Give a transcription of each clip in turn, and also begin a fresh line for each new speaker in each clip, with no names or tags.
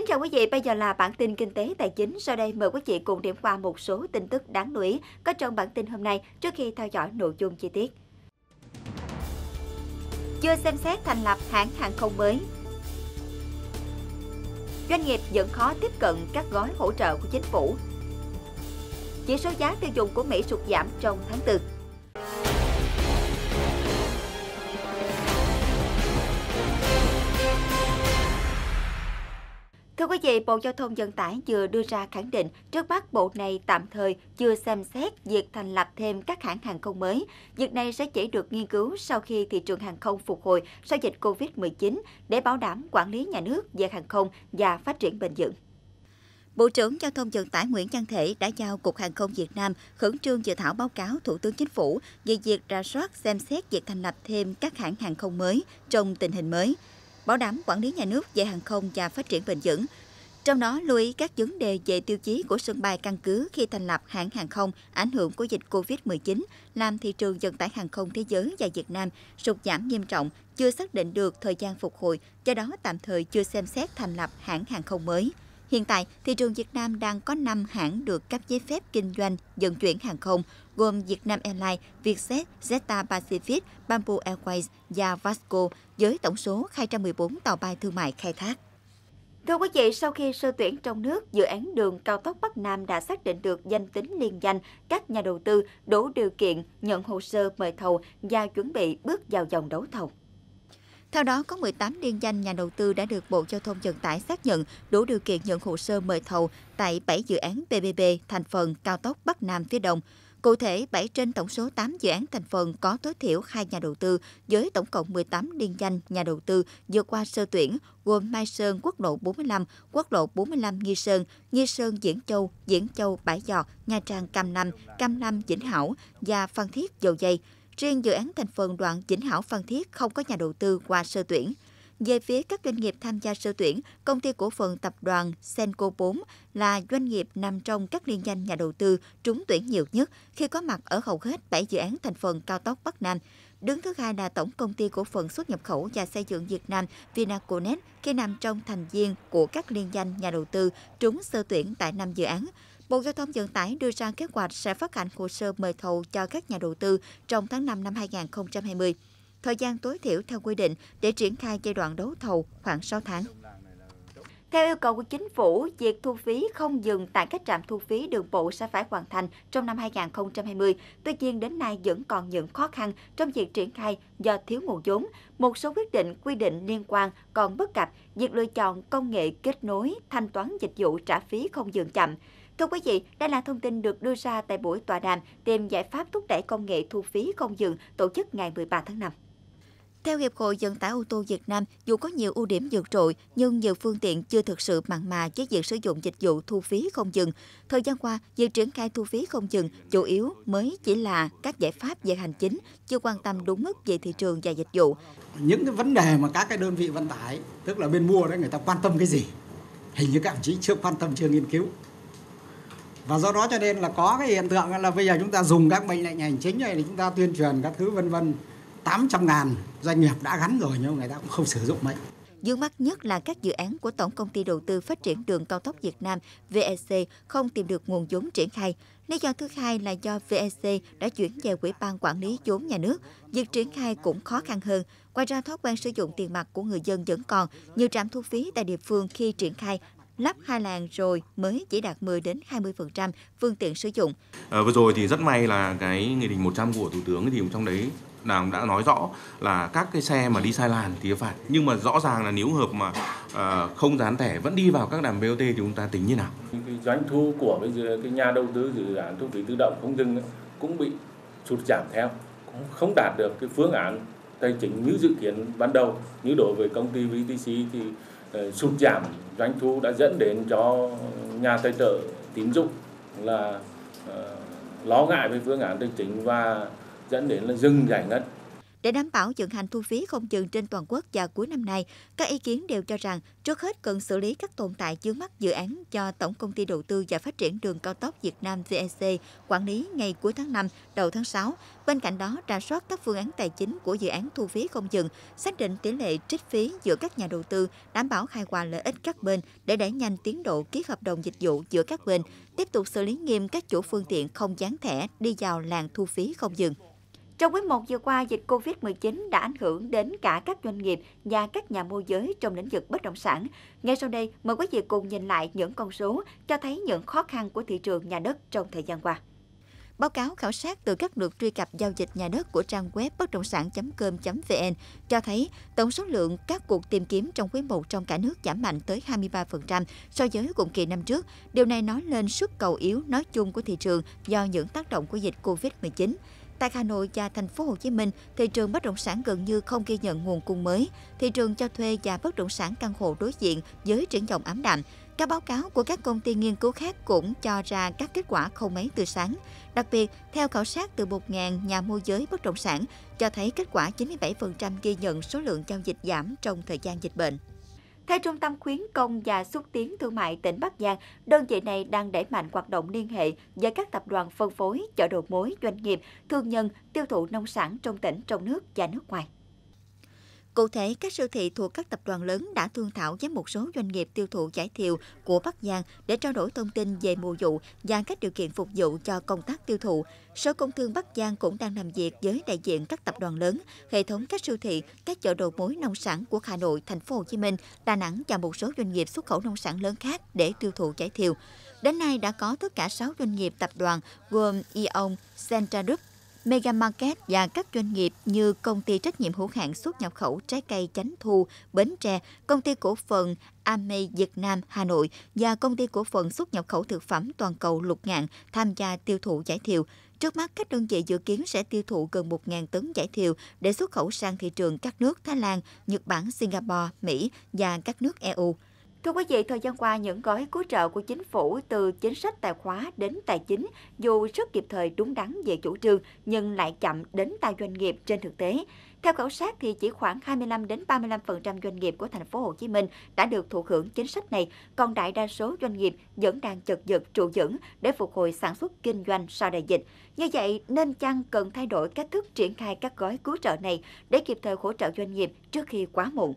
Kính chào quý vị, bây giờ là bản tin kinh tế tài chính. Sau đây mời quý vị cùng điểm qua một số tin tức đáng chú ý có trong bản tin hôm nay trước khi theo dõi nội dung chi tiết. Chưa xem xét thành lập hãng hàng không mới. Doanh nghiệp vẫn khó tiếp cận các gói hỗ trợ của chính phủ. Chỉ số giá tiêu dùng của Mỹ sụt giảm trong tháng 4. vậy, Bộ Giao thông Vận tải vừa đưa ra khẳng định trước mắt bộ này tạm thời chưa xem xét việc thành lập thêm các hãng hàng không mới. Việc này sẽ chỉ được nghiên cứu sau khi thị trường hàng không phục hồi sau dịch COVID-19 để bảo đảm quản lý nhà nước về hàng không và phát triển bền vững. Bộ trưởng Giao thông Vận tải Nguyễn Văn Thể đã giao Cục Hàng không Việt Nam khẩn trương dự thảo báo cáo Thủ tướng Chính phủ về việc ra soát xem xét việc thành lập thêm các hãng hàng không mới trong tình hình mới bảo đảm quản lý nhà nước về hàng không và phát triển bền vững, trong đó lưu ý các vấn đề về tiêu chí của sân bay căn cứ khi thành lập hãng hàng không ảnh hưởng của dịch COVID-19 làm thị trường vận tải hàng không thế giới và Việt Nam sụt giảm nghiêm trọng, chưa xác định được thời gian phục hồi, do đó tạm thời chưa xem xét thành lập hãng hàng không mới. Hiện tại, thị trường Việt Nam đang có 5 hãng được cấp giấy phép kinh doanh vận chuyển hàng không, gồm Vietnam Airlines, Vietjet, zeta Pacific, Bamboo Airways và Vasco, với tổng số 214 tàu bay thương mại khai thác. Thưa quý vị, sau khi sơ tuyển trong nước, dự án đường cao tốc Bắc Nam đã xác định được danh tính liên danh các nhà đầu tư đủ điều kiện nhận hồ sơ mời thầu và chuẩn bị bước vào dòng đấu thầu. Theo đó, có 18 liên danh nhà đầu tư đã được Bộ Giao thông Vận tải xác nhận đủ điều kiện nhận hồ sơ mời thầu tại 7 dự án PPP thành phần cao tốc Bắc Nam phía Đông. Cụ thể, 7 trên tổng số 8 dự án thành phần có tối thiểu 2 nhà đầu tư với tổng cộng 18 liên danh nhà đầu tư vừa qua sơ tuyển gồm Mai Sơn Quốc lộ 45, Quốc lộ 45 Nghi Sơn, Nghi Sơn Diễn Châu, Diễn Châu Bãi Giọt, Nha Trang Cam Lâm, Cam Lâm Vĩnh Hảo và Phan Thiết Dầu Dây. Riêng dự án thành phần đoạn Vĩnh Hảo Phan Thiết không có nhà đầu tư qua sơ tuyển. Về phía các doanh nghiệp tham gia sơ tuyển, công ty cổ phần tập đoàn Senco 4 là doanh nghiệp nằm trong các liên danh nhà đầu tư trúng tuyển nhiều nhất khi có mặt ở hầu hết 7 dự án thành phần cao tốc Bắc Nam. Đứng thứ hai là Tổng Công ty Cổ phần Xuất nhập khẩu và Xây dựng Việt Nam Vinaconex khi nằm trong thành viên của các liên danh nhà đầu tư trúng sơ tuyển tại năm dự án. Bộ Giao thông Vận tải đưa ra kế hoạch sẽ phát hành hồ sơ mời thầu cho các nhà đầu tư trong tháng 5 năm 2020 thời gian tối thiểu theo quy định để triển khai giai đoạn đấu thầu khoảng 6 tháng. Theo yêu cầu của chính phủ, việc thu phí không dừng tại các trạm thu phí đường bộ sẽ phải hoàn thành trong năm 2020. Tuy nhiên, đến nay vẫn còn những khó khăn trong việc triển khai do thiếu nguồn vốn. Một số quyết định quy định liên quan còn bất cập, việc lựa chọn công nghệ kết nối, thanh toán dịch vụ trả phí không dừng chậm. Thưa quý vị, đây là thông tin được đưa ra tại buổi tọa đàm tìm giải pháp thúc đẩy công nghệ thu phí không dừng tổ chức ngày 13 tháng 5. Theo Hiệp hội Vận tải ô tô Việt Nam, dù có nhiều ưu điểm vượt trội, nhưng nhiều phương tiện chưa thực sự mặn mà với việc sử dụng dịch vụ thu phí không dừng. Thời gian qua, việc triển khai thu phí không dừng chủ yếu mới chỉ là các giải pháp về hành chính, chưa quan tâm đúng mức về thị trường và dịch vụ. Những cái vấn đề mà các cái đơn vị vận tải, tức là bên mua đấy người ta quan tâm cái gì? Hình như các ông chí chưa quan tâm, chưa nghiên cứu. Và do đó cho nên là có cái hiện tượng là bây giờ chúng ta dùng các mệnh lệnh hành chính này để chúng ta tuyên truyền các thứ vân vân 800 ngàn doanh nghiệp đã gắn rồi nhưng người ta cũng không sử dụng mấy. Dương mắt nhất là các dự án của Tổng Công ty Đầu tư Phát triển Đường Cao tốc Việt Nam VEC không tìm được nguồn vốn triển khai. Lý do thứ hai là do VEC đã chuyển về Quỹ ban Quản lý vốn nhà nước, việc triển khai cũng khó khăn hơn. Ngoài ra thói quen sử dụng tiền mặt của người dân vẫn còn, nhiều trạm thu phí tại địa phương khi triển khai lắp hai làn rồi mới chỉ đạt 10 đến 20% phương tiện sử dụng. À, vừa rồi thì rất may là cái nghị định 100 của Thủ tướng thì trong đấy là đã nói rõ là các cái xe mà đi sai làn thì phạt nhưng mà rõ ràng là nếu hợp mà à, không dán thẻ vẫn đi vào các đàm BOT thì chúng ta tính như nào doanh thu của bây giờ cái nhà đầu tư dự án thu phí tự động không dừng ấy, cũng bị sụt giảm theo cũng không đạt được cái phương án tài chính như dự kiến ban đầu như đối với công ty VTC thì uh, sụt giảm doanh thu đã dẫn đến cho nhà tài trợ tín dụng là uh, lo ngại về phương án tài chính và dẫn đến là dừng giải ngân. Để đảm bảo vận hành thu phí không dừng trên toàn quốc vào cuối năm nay, các ý kiến đều cho rằng trước hết cần xử lý các tồn tại chướng mắc dự án cho Tổng công ty đầu tư và phát triển đường cao tốc Việt Nam VEC e quản lý ngay cuối tháng 5, đầu tháng 6. Bên cạnh đó, rà soát các phương án tài chính của dự án thu phí không dừng, xác định tỷ lệ trích phí giữa các nhà đầu tư, đảm bảo hài hòa lợi ích các bên để đẩy nhanh tiến độ ký hợp đồng dịch vụ giữa các bên, tiếp tục xử lý nghiêm các chủ phương tiện không dán thẻ đi vào làng thu phí không dừng. Trong quý 1 vừa qua, dịch COVID-19 đã ảnh hưởng đến cả các doanh nghiệp và các nhà môi giới trong lĩnh vực bất động sản. Ngay sau đây, mời quý vị cùng nhìn lại những con số cho thấy những khó khăn của thị trường nhà đất trong thời gian qua. Báo cáo khảo sát từ các lượt truy cập giao dịch nhà đất của trang web bất động sản.com.vn cho thấy tổng số lượng các cuộc tìm kiếm trong quý 1 trong cả nước giảm mạnh tới 23% so với cùng kỳ năm trước. Điều này nói lên sức cầu yếu nói chung của thị trường do những tác động của dịch Covid-19. Tại Hà Nội và thành phố Hồ Chí Minh, thị trường bất động sản gần như không ghi nhận nguồn cung mới. Thị trường cho thuê và bất động sản căn hộ đối diện với triển vọng ảm đạm. Các báo cáo của các công ty nghiên cứu khác cũng cho ra các kết quả không mấy tươi sáng. Đặc biệt, theo khảo sát từ 1.000 nhà môi giới bất động sản, cho thấy kết quả 97% ghi nhận số lượng giao dịch giảm trong thời gian dịch bệnh. Theo Trung tâm Khuyến công và Xúc tiến Thương mại tỉnh Bắc Giang, đơn vị này đang đẩy mạnh hoạt động liên hệ với các tập đoàn phân phối, chợ đầu mối, doanh nghiệp, thương nhân, tiêu thụ nông sản trong tỉnh, trong nước và nước ngoài. Cụ thể, các siêu thị thuộc các tập đoàn lớn đã thương thảo với một số doanh nghiệp tiêu thụ giải thiều của Bắc Giang để trao đổi thông tin về mùa vụ và các điều kiện phục vụ cho công tác tiêu thụ. Sở Công Thương Bắc Giang cũng đang làm việc với đại diện các tập đoàn lớn, hệ thống các siêu thị, các chợ đầu mối nông sản của Hà Nội, Thành phố Hồ Chí Minh, Đà Nẵng và một số doanh nghiệp xuất khẩu nông sản lớn khác để tiêu thụ giải thiều. Đến nay đã có tất cả 6 doanh nghiệp tập đoàn gồm Eon, Centra Group, Megamarket và các doanh nghiệp như công ty trách nhiệm hữu hạn xuất nhập khẩu trái cây Chánh Thu, Bến Tre, công ty cổ phần Ame Việt Nam Hà Nội và công ty cổ phần xuất nhập khẩu thực phẩm toàn cầu Lục Ngạn tham gia tiêu thụ giải thiệu. Trước mắt, các đơn vị dự kiến sẽ tiêu thụ gần 1.000 tấn giải thiệu để xuất khẩu sang thị trường các nước Thái Lan, Nhật Bản, Singapore, Mỹ và các nước EU. Thưa quý vị, thời gian qua, những gói cứu trợ của chính phủ từ chính sách tài khóa đến tài chính dù rất kịp thời đúng đắn về chủ trương nhưng lại chậm đến tay doanh nghiệp trên thực tế. Theo khảo sát thì chỉ khoảng 25 đến 35% doanh nghiệp của thành phố Hồ Chí Minh đã được thụ hưởng chính sách này, còn đại đa số doanh nghiệp vẫn đang chật vật trụ vững để phục hồi sản xuất kinh doanh sau đại dịch. Như vậy nên chăng cần thay đổi cách thức triển khai các gói cứu trợ này để kịp thời hỗ trợ doanh nghiệp trước khi quá muộn.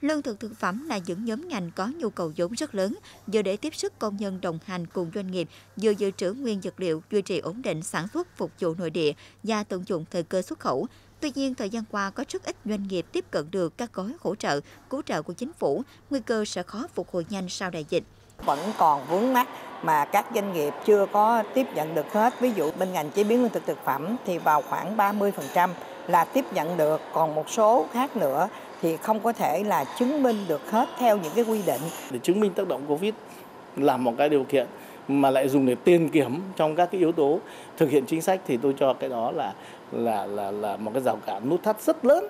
Lương thực thực phẩm là những nhóm ngành có nhu cầu vốn rất lớn, vừa để tiếp sức công nhân đồng hành cùng doanh nghiệp, vừa dự trữ nguyên vật liệu, duy trì ổn định sản xuất phục vụ nội địa và tận dụng thời cơ xuất khẩu. Tuy nhiên, thời gian qua có rất ít doanh nghiệp tiếp cận được các gói hỗ trợ, cứu trợ của chính phủ, nguy cơ sẽ khó phục hồi nhanh sau đại dịch. Vẫn còn vướng mắt mà các doanh nghiệp chưa có tiếp nhận được hết. Ví dụ bên ngành chế biến lương thực thực phẩm thì vào khoảng 30% là tiếp nhận được, còn một số khác nữa thì không có thể là chứng minh được hết theo những cái quy định. Để chứng minh tác động Covid là một cái điều kiện mà lại dùng để tiền kiểm trong các cái yếu tố thực hiện chính sách thì tôi cho cái đó là là là là một cái rào cản nút thắt rất lớn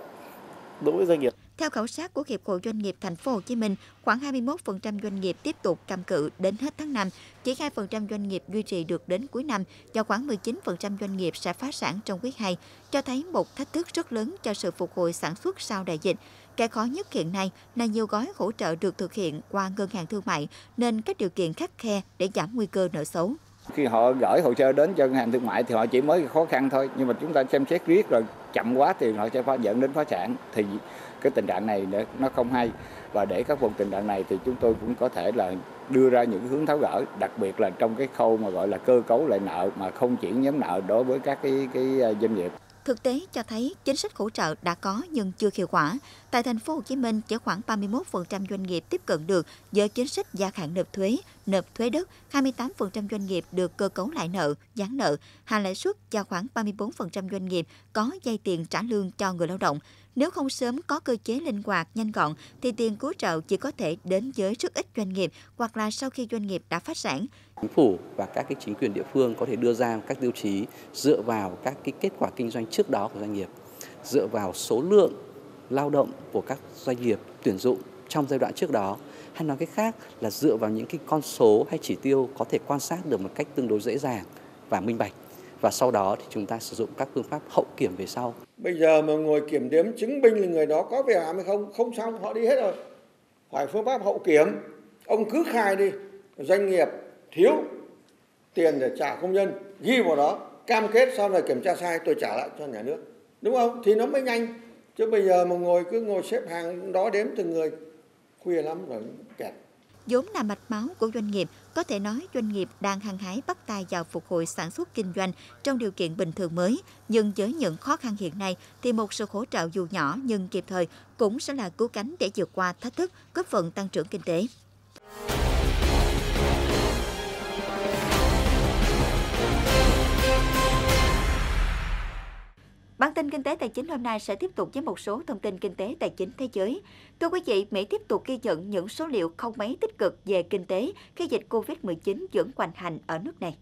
đối với doanh nghiệp. Theo khảo sát của Hiệp hội Doanh nghiệp Thành phố Hồ Chí Minh, khoảng 21% doanh nghiệp tiếp tục cầm cự đến hết tháng 5, chỉ 2% doanh nghiệp duy trì được đến cuối năm và khoảng 19% doanh nghiệp sẽ phá sản trong quý 2, cho thấy một thách thức rất lớn cho sự phục hồi sản xuất sau đại dịch. Cái khó nhất hiện nay là nhiều gói hỗ trợ được thực hiện qua ngân hàng thương mại nên các điều kiện khắc khe để giảm nguy cơ nợ xấu khi họ gửi hồ sơ đến cho ngân hàng thương mại thì họ chỉ mới khó khăn thôi nhưng mà chúng ta xem xét riết rồi chậm quá thì họ sẽ phá dẫn đến phá sản thì cái tình trạng này nó không hay và để khắc phục tình trạng này thì chúng tôi cũng có thể là đưa ra những hướng tháo gỡ đặc biệt là trong cái khâu mà gọi là cơ cấu lại nợ mà không chuyển nhóm nợ đối với các cái cái à, doanh nghiệp Thực tế cho thấy chính sách hỗ trợ đã có nhưng chưa hiệu quả. Tại thành phố Hồ Chí Minh chỉ khoảng 31% doanh nghiệp tiếp cận được với chính sách gia hạn nộp thuế, nộp thuế đất, 28% doanh nghiệp được cơ cấu lại nợ, giãn nợ, hạ lãi suất cho khoảng 34% doanh nghiệp có dây tiền trả lương cho người lao động, nếu không sớm có cơ chế linh hoạt, nhanh gọn, thì tiền cứu trợ chỉ có thể đến với rất ít doanh nghiệp hoặc là sau khi doanh nghiệp đã phát sản. Chính phủ và các cái chính quyền địa phương có thể đưa ra các tiêu chí dựa vào các cái kết quả kinh doanh trước đó của doanh nghiệp, dựa vào số lượng lao động của các doanh nghiệp tuyển dụng trong giai đoạn trước đó hay nói cách khác là dựa vào những cái con số hay chỉ tiêu có thể quan sát được một cách tương đối dễ dàng và minh bạch và sau đó thì chúng ta sử dụng các phương pháp hậu kiểm về sau. Bây giờ mà ngồi kiểm đếm chứng minh là người đó có việc làm hay không, không xong họ đi hết rồi. Phải phương pháp hậu kiểm, ông cứ khai đi, doanh nghiệp thiếu tiền để trả công nhân, ghi vào đó, cam kết sau này kiểm tra sai tôi trả lại cho nhà nước. Đúng không? Thì nó mới nhanh. Chứ bây giờ mà ngồi cứ ngồi xếp hàng đó đếm từng người khuya lắm rồi kẹt. vốn là mạch máu của doanh nghiệp có thể nói doanh nghiệp đang hăng hái bắt tay vào phục hồi sản xuất kinh doanh trong điều kiện bình thường mới, nhưng với những khó khăn hiện nay thì một sự hỗ trợ dù nhỏ nhưng kịp thời cũng sẽ là cứu cánh để vượt qua thách thức, góp phần tăng trưởng kinh tế. Bản tin kinh tế tài chính hôm nay sẽ tiếp tục với một số thông tin kinh tế tài chính thế giới. Thưa quý vị, Mỹ tiếp tục ghi nhận những số liệu không mấy tích cực về kinh tế khi dịch COVID-19 vẫn hoành hành ở nước này.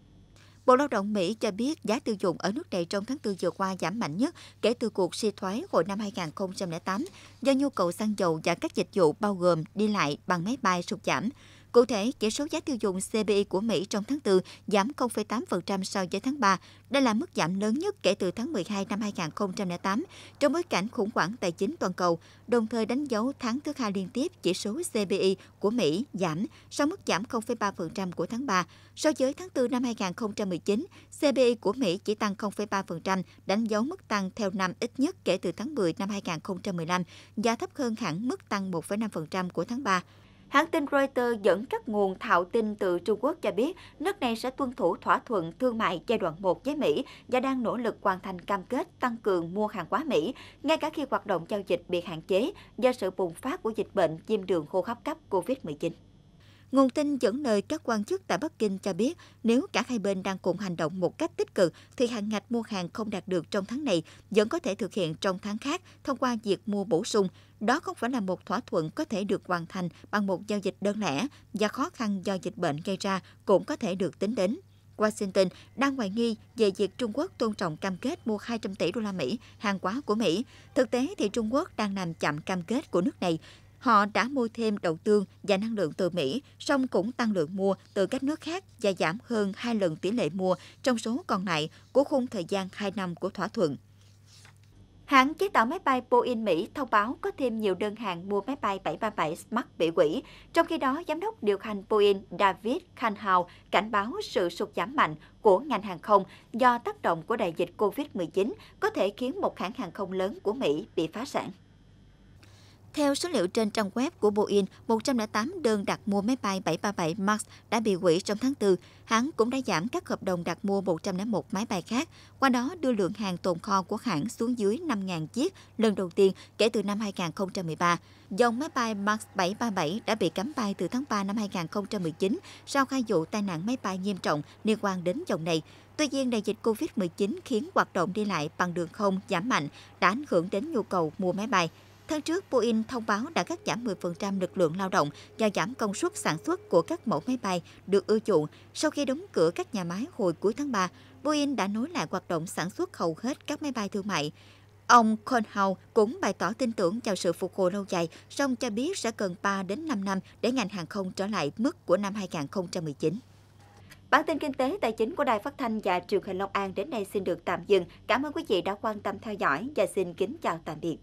Bộ Lao động Mỹ cho biết giá tiêu dùng ở nước này trong tháng 4 vừa qua giảm mạnh nhất kể từ cuộc suy thoái hồi năm 2008 do nhu cầu xăng dầu và các dịch vụ bao gồm đi lại bằng máy bay sụt giảm. Cụ thể, chỉ số giá tiêu dùng CPI của Mỹ trong tháng 4 giảm 0,8% so với tháng 3. Đây là mức giảm lớn nhất kể từ tháng 12 năm 2008 trong bối cảnh khủng hoảng tài chính toàn cầu, đồng thời đánh dấu tháng thứ hai liên tiếp chỉ số CPI của Mỹ giảm sau mức giảm 0,3% của tháng 3. So với tháng 4 năm 2019, CPI của Mỹ chỉ tăng 0,3%, đánh dấu mức tăng theo năm ít nhất kể từ tháng 10 năm 2015 và thấp hơn hẳn mức tăng 1,5% của tháng 3. Hãng tin Reuters dẫn các nguồn thạo tin từ Trung Quốc cho biết nước này sẽ tuân thủ thỏa thuận thương mại giai đoạn 1 với Mỹ và đang nỗ lực hoàn thành cam kết tăng cường mua hàng hóa Mỹ, ngay cả khi hoạt động giao dịch bị hạn chế do sự bùng phát của dịch bệnh viêm đường hô hấp cấp COVID-19. Nguồn tin dẫn lời các quan chức tại Bắc Kinh cho biết, nếu cả hai bên đang cùng hành động một cách tích cực, thì hàng ngạch mua hàng không đạt được trong tháng này vẫn có thể thực hiện trong tháng khác thông qua việc mua bổ sung. Đó không phải là một thỏa thuận có thể được hoàn thành bằng một giao dịch đơn lẻ và khó khăn do dịch bệnh gây ra cũng có thể được tính đến. Washington đang hoài nghi về việc Trung Quốc tôn trọng cam kết mua 200 tỷ đô la Mỹ hàng hóa của Mỹ. Thực tế thì Trung Quốc đang làm chậm cam kết của nước này Họ đã mua thêm đậu tương và năng lượng từ Mỹ, song cũng tăng lượng mua từ các nước khác và giảm hơn 2 lần tỷ lệ mua trong số còn lại của khung thời gian 2 năm của thỏa thuận. Hãng chế tạo máy bay Boeing Mỹ thông báo có thêm nhiều đơn hàng mua máy bay 737 Max bị hủy. Trong khi đó, giám đốc điều hành Boeing David Khanhau cảnh báo sự sụt giảm mạnh của ngành hàng không do tác động của đại dịch COVID-19 có thể khiến một hãng hàng không lớn của Mỹ bị phá sản. Theo số liệu trên trang web của Boeing, 108 đơn đặt mua máy bay 737 MAX đã bị hủy trong tháng 4. Hãng cũng đã giảm các hợp đồng đặt mua 101 máy bay khác, qua đó đưa lượng hàng tồn kho của hãng xuống dưới 5.000 chiếc lần đầu tiên kể từ năm 2013. Dòng máy bay MAX 737 đã bị cấm bay từ tháng 3 năm 2019 sau hai vụ tai nạn máy bay nghiêm trọng liên quan đến dòng này. Tuy nhiên, đại dịch COVID-19 khiến hoạt động đi lại bằng đường không giảm mạnh đã ảnh hưởng đến nhu cầu mua máy bay. Tháng trước, Boeing thông báo đã cắt giảm 10% lực lượng lao động do giảm công suất sản xuất của các mẫu máy bay được ưa chuộng. Sau khi đóng cửa các nhà máy hồi cuối tháng 3, Boeing đã nối lại hoạt động sản xuất hầu hết các máy bay thương mại. Ông Conhau cũng bày tỏ tin tưởng vào sự phục hồi lâu dài, song cho biết sẽ cần 3 đến 5 năm để ngành hàng không trở lại mức của năm 2019. Bản tin kinh tế tài chính của Đài Phát thanh và Truyền hình Long An đến đây xin được tạm dừng. Cảm ơn quý vị đã quan tâm theo dõi và xin kính chào tạm biệt.